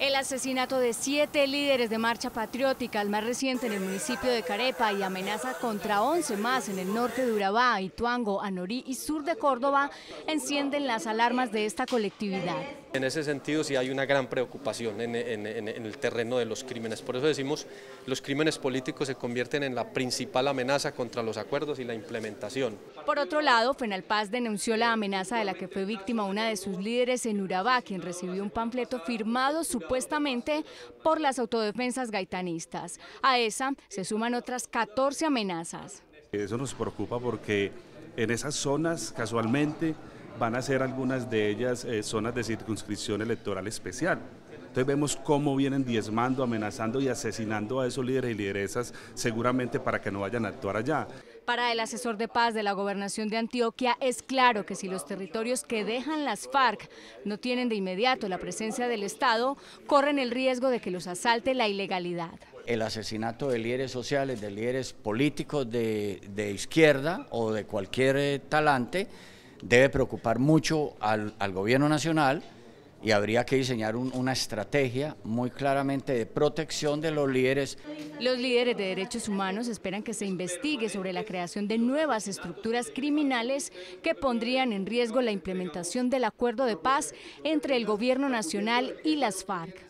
El asesinato de siete líderes de marcha patriótica, el más reciente en el municipio de Carepa y amenaza contra 11 más en el norte de Urabá, Ituango, Anorí y sur de Córdoba, encienden las alarmas de esta colectividad. En ese sentido sí hay una gran preocupación en, el terreno de los crímenes, por eso decimos los crímenes políticos se convierten en la principal amenaza contra los acuerdos y la implementación. Por otro lado, Paz denunció la amenaza de la que fue víctima una de sus líderes en Urabá, quien recibió un panfleto firmado supuestamente por las autodefensas gaitanistas. A esa se suman otras 14 amenazas. Eso nos preocupa porque en esas zonas casualmente van a ser algunas de ellas eh, zonas de circunscripción electoral especial. Entonces vemos cómo vienen diezmando, amenazando y asesinando a esos líderes y lideresas seguramente para que no vayan a actuar allá. Para el asesor de paz de la gobernación de Antioquia, es claro que si los territorios que dejan las FARC no tienen de inmediato la presencia del Estado, corren el riesgo de que los asalte la ilegalidad. El asesinato de líderes sociales, de líderes políticos de izquierda o de cualquier eh, talante, debe preocupar mucho al, gobierno nacional y habría que diseñar una estrategia muy claramente de protección de los líderes. Los líderes de derechos humanos esperan que se investigue sobre la creación de nuevas estructuras criminales que pondrían en riesgo la implementación del acuerdo de paz entre el gobierno nacional y las FARC.